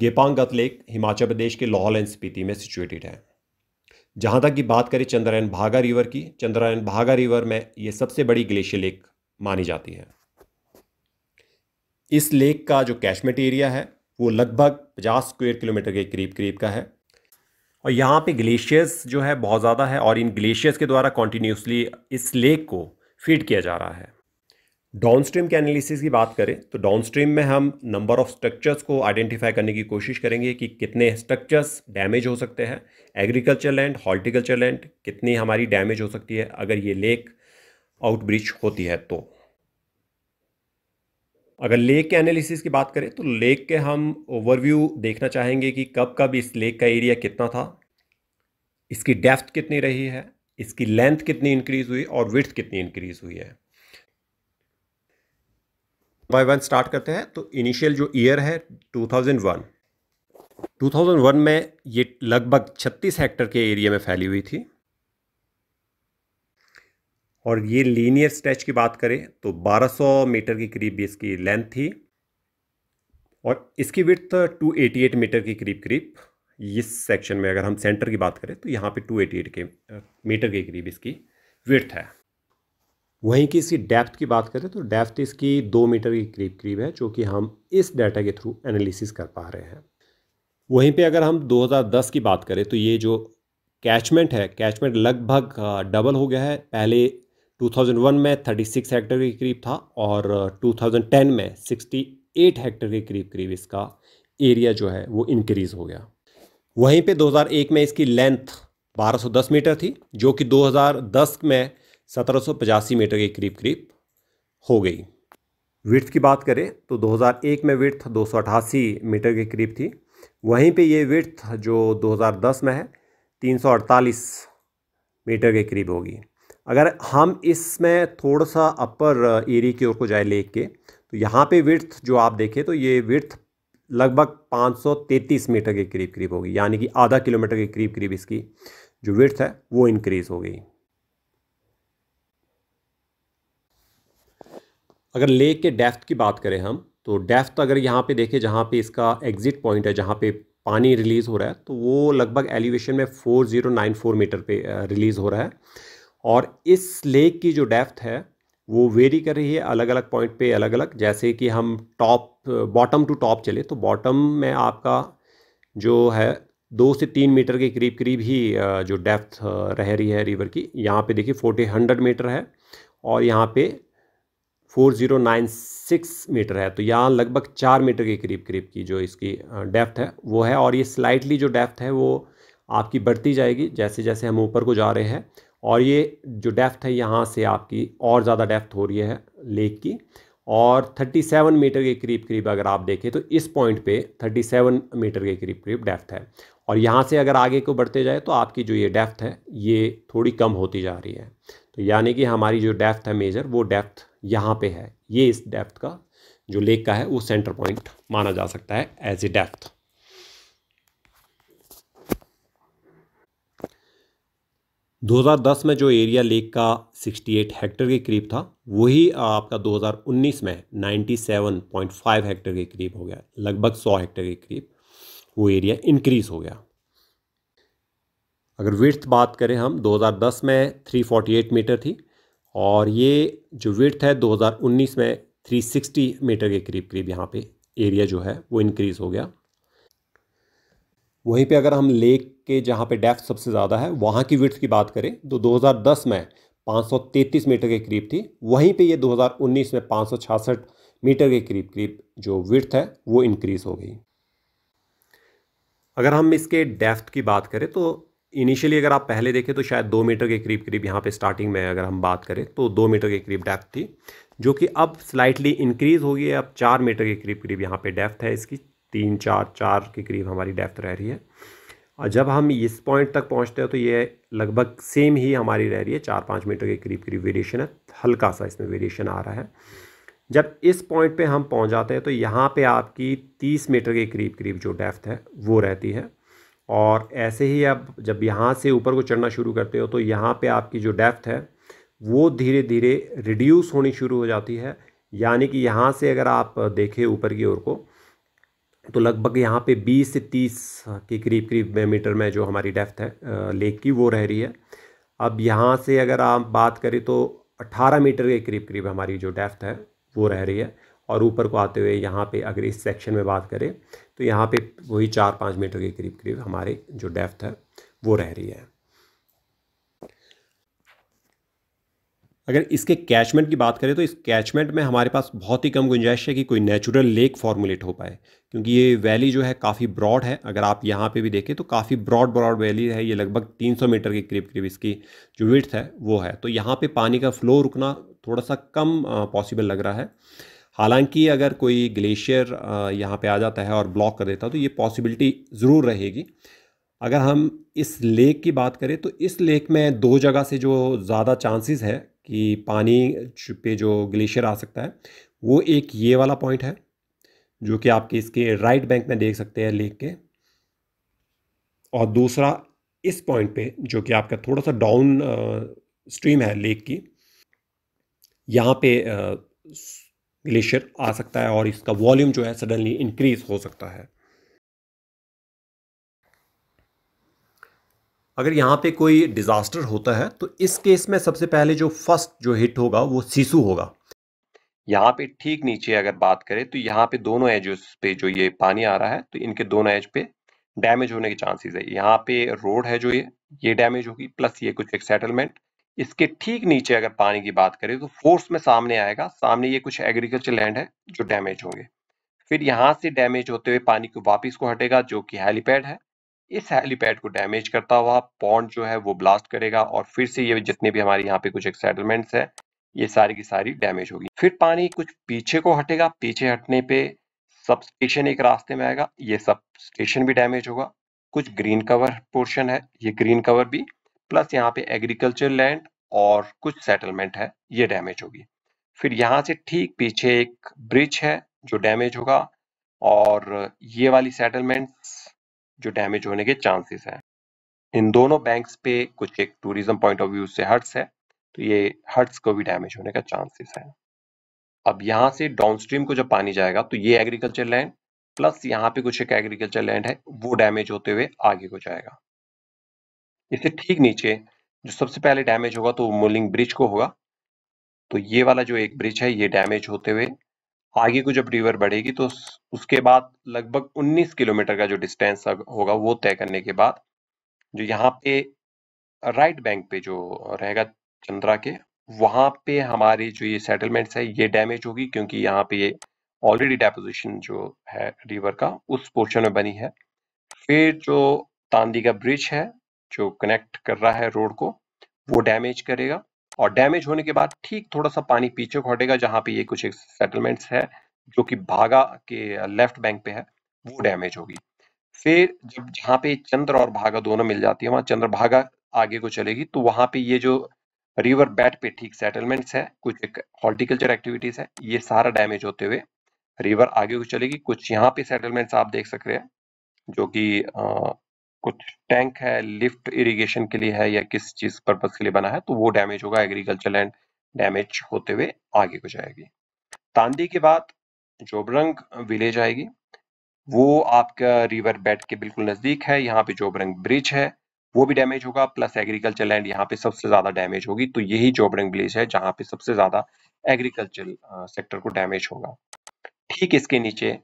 गेपांगत lake Himachal प्रदेश के Lahaul and Spiti में situated है जहाँ तक की बात करें चंद्रायन भागा रिवर की चंद्रायन भागा रिवर में ये सबसे बड़ी ग्लेशियर लेक मानी जाती है इस लेक का जो कैशमेट एरिया है वो लगभग 50 स्क्वायर किलोमीटर के करीब करीब का है और यहाँ पे ग्लेशियर्स जो है बहुत ज़्यादा है और इन ग्लेशियर्स के द्वारा कॉन्टीन्यूसली इस लेक को फीड किया जा रहा है डाउन स्ट्रीम के एनालिसिस की बात करें तो डाउन स्ट्रीम में हम नंबर ऑफ स्ट्रक्चर्स को आइडेंटिफाई करने की कोशिश करेंगे कि कितने स्ट्रक्चर्स डैमेज हो सकते हैं एग्रीकल्चर लैंड हॉर्टिकल्चर लैंड कितनी हमारी डैमेज हो सकती है अगर ये लेक आउटब्रिज होती है तो अगर लेक के एनालिसिस की बात करें तो लेक के हम ओवरव्यू देखना चाहेंगे कि कब कब इस लेक का एरिया कितना था इसकी डेप्थ कितनी रही है इसकी लेंथ कितनी इंक्रीज़ हुई और विथ कितनी इंक्रीज़ हुई है बाय वन स्टार्ट करते हैं तो इनिशियल जो ईयर है 2001 2001 में ये लगभग 36 हेक्टर के एरिया में फैली हुई थी और ये लीनियर स्ट्रेच की बात करें तो 1200 मीटर के करीब इसकी लेंथ थी और इसकी विर्थ 288 मीटर के करीब करीब इस सेक्शन में अगर हम सेंटर की बात करें तो यहाँ पे 288 के मीटर के करीब इसकी विर्थ है वहीं की इसकी डेप्थ की बात करें तो डेप्थ इसकी दो मीटर के करीब करीब है जो कि हम इस डाटा के थ्रू एनालिसिस कर पा रहे हैं वहीं पे अगर हम 2010 की बात करें तो ये जो कैचमेंट है कैचमेंट लगभग डबल हो गया है पहले 2001 में 36 हेक्टर के करीब था और 2010 में 68 हेक्टर के करीब करीब इसका एरिया जो है वो इंक्रीज़ हो गया वहीं पे 2001 में इसकी लेंथ 1210 मीटर थी जो कि 2010 में 1785 मीटर के करीब करीब हो गई विर्थ की बात करें तो 2001 में विर्थ 288 मीटर के करीब थी वहीं पे ये विर्थ जो 2010 में है 348 मीटर के करीब होगी अगर हम इसमें थोड़ा सा अपर एरी की ओर को जाए लेक के तो यहाँ पे विर्थ जो आप देखें तो ये विर्थ लगभग 533 मीटर के करीब करीब होगी यानी कि आधा किलोमीटर के करीब करीब इसकी जो विर्थ है वो इनक्रीज हो गई अगर लेक के डेफ्थ की बात करें हम तो डेफ्थ तो अगर यहाँ पे देखें जहाँ पे इसका एग्जिट पॉइंट है जहाँ पे पानी रिलीज़ हो रहा है तो वो लगभग एलिवेशन में 4094 मीटर पे रिलीज़ हो रहा है और इस लेक की जो डेफ्थ है वो वेरी कर रही है अलग अलग पॉइंट पे अलग अलग जैसे कि हम टॉप बॉटम टू टॉप चले तो बॉटम में आपका जो है दो से तीन मीटर के करीब करीब ही जो डेफ्थ रह रही है रिवर की यहाँ पे देखिए फोर्टी हंड्रेड मीटर है और यहाँ पे 4096 मीटर है तो यहाँ लगभग चार मीटर के करीब करीब की जो इसकी डेप्थ है वो है और ये स्लाइटली जो डेप्थ है वो आपकी बढ़ती जाएगी जैसे जैसे हम ऊपर को जा रहे हैं और ये जो डेप्थ है यहाँ से आपकी और ज़्यादा डेप्थ हो रही है लेक की और 37 मीटर के करीब करीब अगर आप देखें तो इस पॉइंट पे 37 मीटर के करीब करीब डेप्थ है और यहाँ से अगर आगे को बढ़ते जाए तो आपकी जो ये डेप्थ है ये थोड़ी कम होती जा रही है तो यानी कि हमारी जो डेप्थ है मेजर वो डेप्थ यहाँ पे है ये इस डेप्थ का जो लेक का है वो सेंटर पॉइंट माना जा सकता है एज ए डेप्थ दो हज़ार दस में जो एरिया लेक का सिक्सटी एट हेक्टर के करीब था वही आपका दो हज़ार उन्नीस में ninety seven point five hectare के करीब हो गया लगभग सौ हेक्टर के करीब वो एरिया इंक्रीज़ हो गया अगर विर्थ बात करें हम 2010 में 348 मीटर थी और ये जो विथ है 2019 में 360 मीटर के करीब करीब यहाँ पे एरिया जो है वो इनक्रीज़ हो गया वहीं पे अगर हम लेक के जहाँ पे डेफ सबसे ज़्यादा है वहाँ की विर्थ की बात करें तो 2010 में 533 मीटर के करीब थी वहीं पे ये 2019 में 566 मीटर के करीब करीब जो विथ है वो इनक्रीज़ हो गई अगर हम इसके डेफ्थ की बात करें तो इनिशियली अगर आप पहले देखें तो शायद दो मीटर के करीब करीब यहाँ पे स्टार्टिंग में अगर हम बात करें तो दो मीटर के करीब डेप्थ थी जो कि अब स्लाइटली इंक्रीज़ हो गई है अब चार मीटर के करीब करीब यहाँ पे डेप्थ है इसकी तीन चार चार के करीब हमारी डेप्थ रह रही है और जब हम इस पॉइंट तक पहुँचते हैं तो ये लगभग सेम ही हमारी रह रही है चार पाँच मीटर के करीब करीब वेरिएशन है हल्का सा इसमें वेरिएशन आ रहा है जब इस पॉइंट पे हम पहुंच जाते हैं तो यहाँ पे आपकी 30 मीटर के करीब करीब जो डेप्थ है वो रहती है और ऐसे ही आप जब यहाँ से ऊपर को चढ़ना शुरू करते हो तो यहाँ पे आपकी जो डेप्थ है वो धीरे धीरे रिड्यूस होनी शुरू हो जाती है यानी कि यहाँ से अगर आप देखें ऊपर की ओर को तो लगभग यहाँ पे 20 से 30 के करीब करीब मीटर में जो हमारी डेप्थ है लेक की वो रह रही है अब यहाँ से अगर आप बात करें तो 18 मीटर के करीब करीब हमारी जो डेप्थ है वो रह रही है और ऊपर को आते हुए यहाँ पे अगर इस सेक्शन में बात करें तो यहाँ पे वही चार पाँच मीटर के करीब करीब हमारे जो डेप्थ है वो रह रही है अगर इसके कैचमेंट की बात करें तो इस कैचमेंट में हमारे पास बहुत ही कम गुंजाइश है कि कोई नेचुरल लेक फॉर्मुलेट हो पाए क्योंकि ये वैली जो है काफ़ी ब्रॉड है अगर आप यहाँ पे भी देखें तो काफ़ी ब्रॉड ब्रॉड वैली है ये लगभग 300 मीटर के करीब करीब इसकी जो विथ है वो है तो यहाँ पे पानी का फ्लो रुकना थोड़ा सा कम पॉसिबल लग रहा है हालांकि अगर कोई ग्लेशियर यहाँ पे आ जाता है और ब्लॉक कर देता है तो ये पॉसिबिलिटी ज़रूर रहेगी अगर हम इस लेक की बात करें तो इस लेक में दो जगह से जो ज़्यादा चांसेस है कि पानी पे जो ग्लेशियर आ सकता है वो एक ये वाला पॉइंट है जो कि आपके इसके राइट बैंक में देख सकते हैं लेक के और दूसरा इस पॉइंट पे जो कि आपका थोड़ा सा डाउन स्ट्रीम है लेक की यहाँ पे आ, ग्लेशियर आ सकता है और इसका वॉल्यूम जो है सडनली इंक्रीज हो सकता है अगर यहाँ पे कोई डिज़ास्टर होता है तो इस केस में सबसे पहले जो फर्स्ट जो हिट होगा वो सीसू होगा यहाँ पे ठीक नीचे अगर बात करें तो यहाँ पे दोनों एज पे जो ये पानी आ रहा है तो इनके दोनों एज पे डैमेज होने के चांसेस है यहाँ पे रोड है जो ये ये डैमेज होगी प्लस ये कुछ एक सेटलमेंट इसके ठीक नीचे अगर पानी की बात करें तो फोर्स में सामने आएगा सामने ये कुछ एग्रीकल्चर लैंड है जो डैमेज होंगे फिर यहाँ से डैमेज होते हुए पानी को वापिस को हटेगा जो कि हेलीपैड है इस हेलीपैड को डैमेज करता हुआ पॉन्ड जो है वो ब्लास्ट करेगा और फिर से ये जितने भी हमारे यहाँ पे कुछ सेटलमेंट्स है ये सारी की सारी डैमेज होगी फिर पानी कुछ पीछे को हटेगा पीछे हटने पे सब स्टेशन एक रास्ते में आएगा ये सब स्टेशन भी डैमेज होगा कुछ ग्रीन कवर पोर्शन है ये ग्रीन कवर भी प्लस यहाँ पे एग्रीकल्चर लैंड और कुछ सेटलमेंट है ये डैमेज होगी फिर यहाँ से ठीक पीछे एक ब्रिज है जो डैमेज होगा और ये वाली सेटलमेंट्स जो डैमेज होने के चांसेस हैं इन दोनों बैंक्स पे कुछ एक टूरिज्म पॉइंट ऑफ व्यू से हर्ट्स है तो ये हर्ट्स को भी डैमेज होने का चांसेस है अब यहाँ से डाउनस्ट्रीम को जब पानी जाएगा तो ये एग्रीकल्चर लैंड प्लस यहाँ पे कुछ एक एग्रीकल्चर लैंड है वो डैमेज होते हुए आगे को जाएगा इससे ठीक नीचे जो सबसे पहले डैमेज होगा तो मोलिंग ब्रिज को होगा तो ये वाला जो एक ब्रिज है ये डैमेज होते हुए आगे को जब रिवर बढ़ेगी तो उसके बाद लगभग 19 किलोमीटर का जो डिस्टेंस होगा वो तय करने के बाद जो यहाँ पे राइट बैंक पे जो रहेगा चंद्रा के वहाँ पे हमारी जो ये सेटलमेंट्स है ये डैमेज होगी क्योंकि यहाँ पे ये ऑलरेडी डेपोजिशन जो है रिवर का उस पोर्शन में बनी है फिर जो तांदी का ब्रिज है जो कनेक्ट कर रहा है रोड को वो डैमेज करेगा और डैमेज होने के बाद ठीक थोड़ा सा पानी पीछे हटेगा जहां पे ये कुछ एक सेटलमेंट्स है जो कि भागा के लेफ्ट बैंक पे है वो डैमेज होगी फिर जब जहाँ पे चंद्र और भागा दोनों मिल जाती है वहां चंद्र भागा आगे को चलेगी तो वहां पे ये जो रिवर बेड पे ठीक सेटलमेंट्स है कुछ एक हॉर्टिकल्चर एक्टिविटीज है ये सारा डैमेज होते हुए रिवर आगे को चलेगी कुछ यहाँ पे सेटलमेंट्स आप देख सक रहे हैं जो कि कुछ टैंक है लिफ्ट इरिगेशन के लिए है या किस चीज पर्पज के लिए बना है तो वो डैमेज होगा एग्रीकल्चर लैंड डैमेज होते हुए आगे को जाएगी तांदी के बाद जोबरंग विलेज आएगी वो आपका रिवर बेड के बिल्कुल नजदीक है यहाँ पे जोबरंग ब्रिज है वो भी डैमेज होगा प्लस एग्रीकल्चर लैंड यहाँ पे सबसे ज्यादा डैमेज होगी तो यही जोबरंग विलेज है जहाँ पे सबसे ज्यादा एग्रीकल्चर सेक्टर को डैमेज होगा ठीक इसके नीचे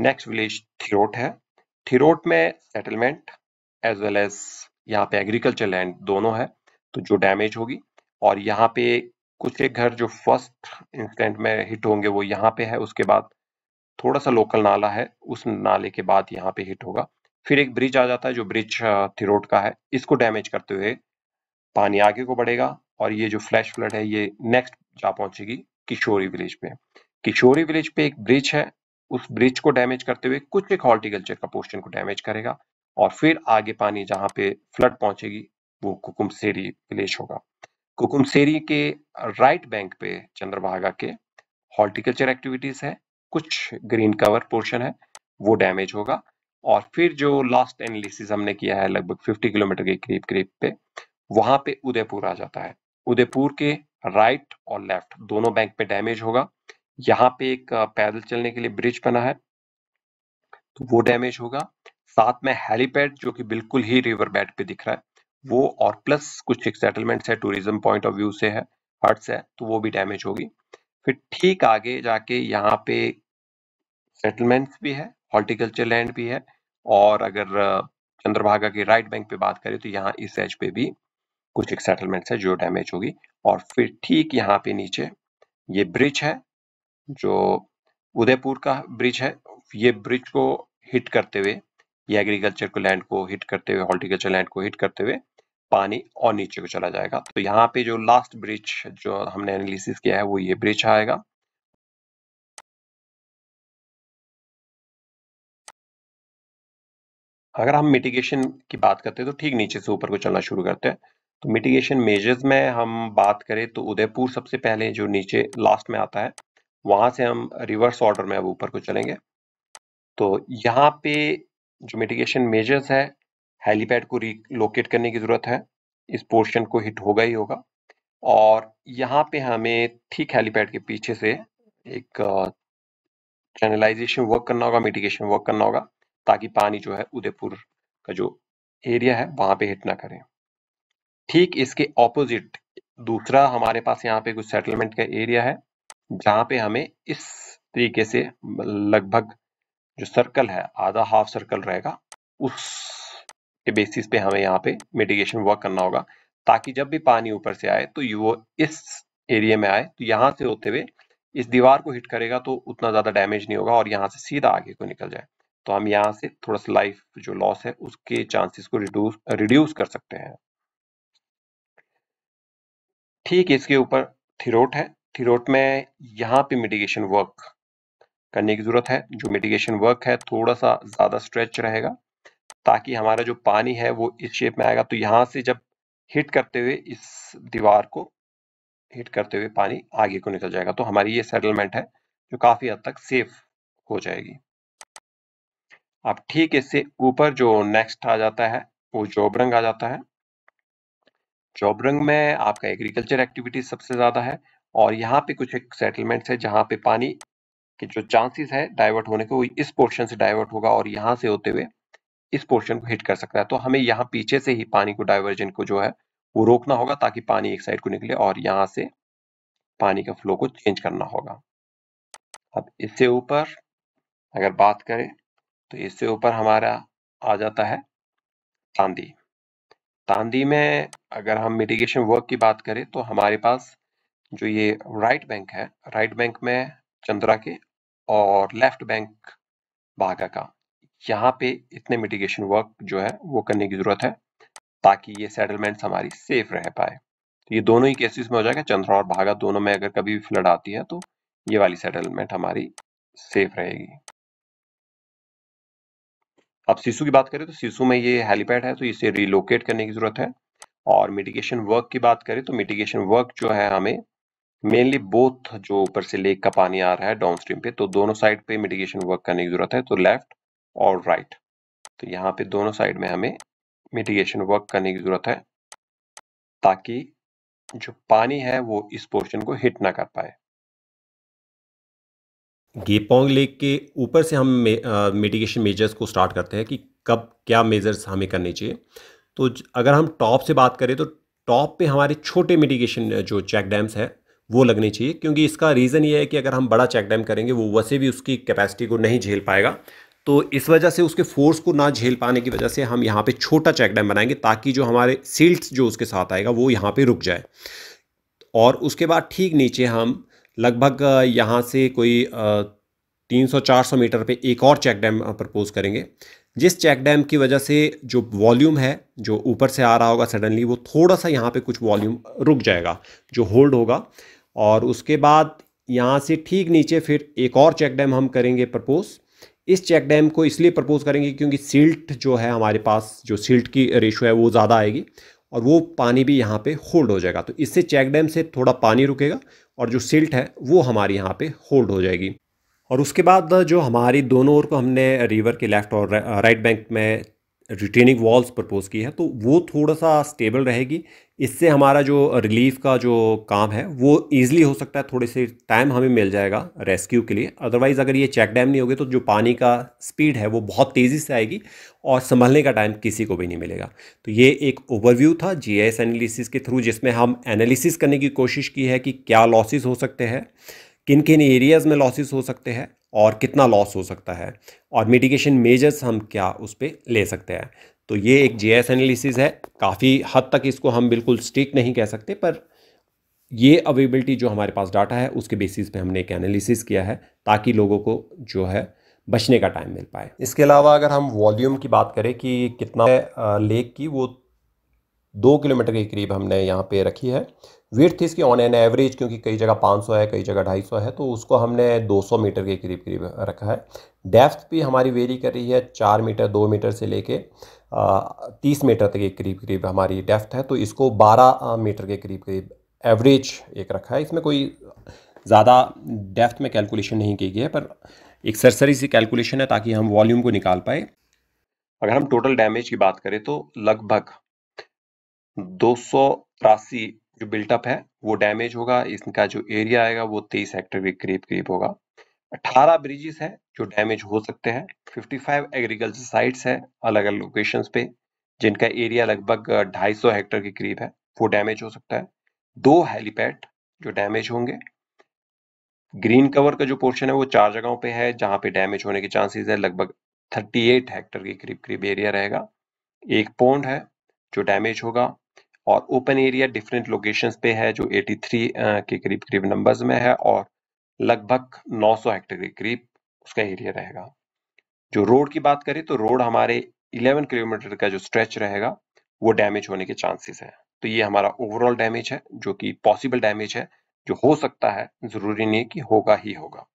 नेक्स्ट विलेज थिरोट है थिरोट में सेटलमेंट एज वेल एज यहाँ पे एग्रीकल्चर लैंड दोनों है तो जो डैमेज होगी और यहाँ पे कुछ एक घर जो फर्स्ट इंस्टेंट में हिट होंगे वो यहाँ पे है उसके बाद थोड़ा सा लोकल नाला है उस नाले के बाद यहाँ पे हिट होगा फिर एक ब्रिज आ जाता है जो ब्रिज थिरोड का है इसको डैमेज करते हुए पानी आगे को बढ़ेगा और ये जो फ्लैश फ्लड है ये नेक्स्ट जा पहुंचेगी किशोरी विलेज पे किशोरी विलेज पे एक ब्रिज है उस ब्रिज को डैमेज करते हुए कुछ एक हॉर्टिकल्चर का पोर्शन को डैमेज करेगा और फिर आगे पानी जहाँ पे फ्लड पहुंचेगी वो कुकुमसेरी विलेज होगा कुकुमसेरी के राइट बैंक पे चंद्रभागा के हॉर्टिकल्चर एक्टिविटीज है कुछ ग्रीन कवर पोर्शन है वो डैमेज होगा और फिर जो लास्ट एनालिसिस हमने किया है लगभग 50 किलोमीटर के करीब करीब पे वहां पे उदयपुर आ जाता है उदयपुर के राइट और लेफ्ट दोनों बैंक पे डैमेज होगा यहाँ पे एक पैदल चलने के लिए ब्रिज बना है तो वो डैमेज होगा साथ में हेलीपैड जो कि बिल्कुल ही रिवर बेड पे दिख रहा है वो और प्लस कुछ एक सेटलमेंट है टूरिज्म पॉइंट ऑफ व्यू से है हर्ट से है तो वो भी डैमेज होगी फिर ठीक आगे जाके यहाँ पे सेटलमेंट्स भी है हॉर्टिकल्चर लैंड भी है और अगर चंद्रभागा की राइट बैंक पे बात करें तो यहाँ इस एज पे भी कुछ एक सेटलमेंट्स है जो डैमेज होगी और फिर ठीक यहाँ पे नीचे ये ब्रिज है जो उदयपुर का ब्रिज है ये ब्रिज को हिट करते हुए ये एग्रीकल्चर को लैंड को हिट करते हुए हॉर्टिकल्चर लैंड को हिट करते हुए पानी और नीचे को चला जाएगा तो यहाँ पे जो लास्ट ब्रिज जो हमने एनालिसिस किया है वो ये ब्रिज आएगा अगर हम मिटिगेशन की बात करते हैं तो ठीक नीचे से ऊपर को चलना शुरू करते हैं तो मिटिगेशन मेजर्स में हम बात करें तो उदयपुर सबसे पहले जो नीचे लास्ट में आता है वहां से हम रिवर्स ऑर्डर में अब ऊपर को चलेंगे तो यहाँ पे जो मिटिगेशन मेजर्स है हेलीपैड को रिलोकेट करने की ज़रूरत है इस पोर्शन को हिट होगा ही होगा और यहाँ पे हमें ठीक हेलीपैड के पीछे से एक चैनलाइजेशन वर्क करना होगा मिटिगेशन वर्क करना होगा ताकि पानी जो है उदयपुर का जो एरिया है वहाँ पे हिट ना करें ठीक इसके ऑपोजिट दूसरा हमारे पास यहाँ पे कुछ सेटलमेंट का एरिया है जहाँ पे हमें इस तरीके से लगभग जो सर्कल है आधा हाफ सर्कल रहेगा उस के बेसिस पे हमें यहाँ पे मेडिगेशन वर्क करना होगा ताकि जब भी पानी ऊपर से आए तो वो इस एरिया में आए तो यहाँ से होते हुए इस दीवार को हिट करेगा तो उतना ज़्यादा डैमेज नहीं होगा और यहाँ से सीधा आगे को निकल जाए तो हम यहाँ से थोड़ा सा लाइफ जो लॉस है उसके चांसेस को रिड्यूस रिड्यूस कर सकते हैं ठीक इसके ऊपर थिरोट है थिरोट में यहाँ पे मेडिगेशन वर्क करने की ज़रूरत है जो मिटिगेशन वर्क है थोड़ा सा ज़्यादा स्ट्रेच रहेगा ताकि हमारा जो पानी है वो इस शेप में आएगा तो यहाँ से जब हिट करते हुए इस दीवार को हिट करते हुए पानी आगे को निकल जाएगा तो हमारी ये सेटलमेंट है जो काफ़ी हद तक सेफ हो जाएगी अब ठीक इससे ऊपर जो नेक्स्ट आ जाता है वो जॉबरंग आ जाता है जॉबरंग में आपका एग्रीकल्चर एक्टिविटी सबसे ज़्यादा है और यहाँ पे कुछ एक सेटलमेंट्स है जहाँ पे पानी कि जो चांसेस है डाइवर्ट होने के वो इस पोर्शन से डाइवर्ट होगा और यहाँ से होते हुए इस पोर्शन को हिट कर सकता है तो हमें यहाँ पीछे से ही पानी को डाइवर्जन को जो है वो रोकना होगा ताकि पानी एक साइड को निकले और यहाँ से पानी का फ्लो को चेंज करना होगा अब इससे ऊपर अगर बात करें तो इससे ऊपर हमारा आ जाता है तांदी तांदी में अगर हम मिटिगेशन वर्क की बात करें तो हमारे पास जो ये राइट बैंक है राइट बैंक में चंद्रा के और लेफ्ट बैंक भागा का यहाँ पे इतने मिटिगेशन वर्क जो है वो करने की ज़रूरत है ताकि ये सेटलमेंट्स हमारी सेफ रह पाए तो ये दोनों ही केसेस में हो जाएगा चंद्रा और भागा दोनों में अगर कभी भी फ्लड आती है तो ये वाली सेटलमेंट हमारी सेफ रहेगी अब सीसू की बात करें तो सीसू में ये हेलीपैड है तो इसे रिलोकेट करने की ज़रूरत है और मिटिगेशन वर्क की बात करें तो मिटिगेशन वर्क जो है हमें मेनली बोथ जो ऊपर से लेक का पानी आ रहा है डाउन स्ट्रीम पे तो दोनों साइड पे मिटिगेशन वर्क करने की जरूरत है तो लेफ्ट और राइट तो यहाँ पे दोनों साइड में हमें मिटिगेशन वर्क करने की जरूरत है ताकि जो पानी है वो इस पोर्शन को हिट ना कर पाए गेपोंग लेक के ऊपर से हम मिटिगेशन मेजर्स को स्टार्ट करते हैं कि कब क्या मेजर्स हमें करने चाहिए तो अगर हम टॉप से बात करें तो टॉप पे हमारे छोटे मिटिगेशन जो चेक डैम्स है वो लगनी चाहिए क्योंकि इसका रीज़न ये है कि अगर हम बड़ा चेक डैम करेंगे वो वैसे भी उसकी कैपेसिटी को नहीं झेल पाएगा तो इस वजह से उसके फोर्स को ना झेल पाने की वजह से हम यहाँ पे छोटा चेक डैम बनाएंगे ताकि जो हमारे सील्ट जो उसके साथ आएगा वो यहाँ पे रुक जाए और उसके बाद ठीक नीचे हम लगभग यहाँ से कोई तीन सौ चार सौ मीटर पे एक और चेक डैम प्रपोज करेंगे जिस चेक डैम की वजह से जो वॉल्यूम है जो ऊपर से आ रहा होगा सडनली वो थोड़ा सा यहाँ पे कुछ वॉल्यूम रुक जाएगा जो होल्ड होगा और उसके बाद यहाँ से ठीक नीचे फिर एक और चेक डैम हम करेंगे प्रपोज़ इस चेक डैम को इसलिए प्रपोज करेंगे क्योंकि सिल्ट जो है हमारे पास जो सिल्ट की रेशो है वो ज़्यादा आएगी और वो पानी भी यहाँ पे होल्ड हो जाएगा तो इससे चेक डैम से थोड़ा पानी रुकेगा और जो सिल्ट है वो हमारे यहाँ पे होल्ड हो जाएगी और उसके बाद जो हमारी दोनों ओर को हमने रिवर के लेफ्ट और राइट बैंक में रिटेनिंग वॉल्स प्रपोज़ की है तो वो थोड़ा सा स्टेबल रहेगी इससे हमारा जो रिलीफ का जो काम है वो ईजिली हो सकता है थोड़े से टाइम हमें मिल जाएगा रेस्क्यू के लिए अदरवाइज़ अगर ये चेक डैम नहीं होगी तो जो पानी का स्पीड है वो बहुत तेज़ी से आएगी और संभलने का टाइम किसी को भी नहीं मिलेगा तो ये एक ओवरव्यू था जी एनालिसिस के थ्रू जिसमें हम एनालिसिस करने की कोशिश की है कि क्या लॉसेज हो सकते हैं किन किन एरियाज़ में लॉसेज हो सकते हैं और कितना लॉस हो सकता है और मिटिगेशन मेजर्स हम क्या उस पर ले सकते हैं तो ये एक जे एस एनालिसिस है काफ़ी हद तक इसको हम बिल्कुल स्टिक नहीं कह सकते पर ये अवेबिलिटी जो हमारे पास डाटा है उसके बेसिस पे हमने एक एनालिसिस किया है ताकि लोगों को जो है बचने का टाइम मिल पाए इसके अलावा अगर हम वॉल्यूम की बात करें कि कितना है लेक की वो दो किलोमीटर के करीब हमने यहाँ पे रखी है विर्थ इसकी ऑन एन एवरेज क्योंकि कई जगह 500 है कई जगह 250 है तो उसको हमने 200 मीटर के करीब करीब रखा है डेप्थ भी हमारी वेरी कर रही है चार मीटर दो मीटर से लेके तीस मीटर तक के करीब करीब हमारी डेप्थ है तो इसको बारह मीटर के करीब करीब एवरेज एक रखा है इसमें कोई ज़्यादा डेफ्थ में कैलकुलेशन नहीं की गई है पर एक सरसरी सी कैलकुलेशन है ताकि हम वॉल्यूम को निकाल पाए अगर हम टोटल डैमेज की बात करें तो लगभग दो जो बिल्टअप है वो डैमेज होगा इनका जो एरिया आएगा वो तेईस हेक्टर के करीब करीब होगा 18 ब्रिजेस है जो डैमेज हो सकते हैं 55 एग्रीकल्चर साइट्स है अलग अलग लोकेशन पे जिनका एरिया लगभग 250 हेक्टर के करीब है वो डैमेज हो सकता है दो हेलीपैड जो डैमेज होंगे ग्रीन कवर का जो पोर्शन है वो चार जगहों पे है जहां पे डैमेज होने के चांसेस है लगभग 38 हेक्टर के करीब करीब एरिया रहेगा एक पोन्ड है जो डैमेज होगा और ओपन एरिया डिफरेंट लोकेशंस पे है जो 83 के करीब करीब नंबर्स में है और लगभग 900 हेक्टेयर के करीब उसका एरिया रहेगा जो रोड की बात करें तो रोड हमारे 11 किलोमीटर का जो स्ट्रेच रहेगा वो डैमेज होने के चांसेस है तो ये हमारा ओवरऑल डैमेज है जो कि पॉसिबल डैमेज है जो हो सकता है जरूरी नहीं कि होगा ही होगा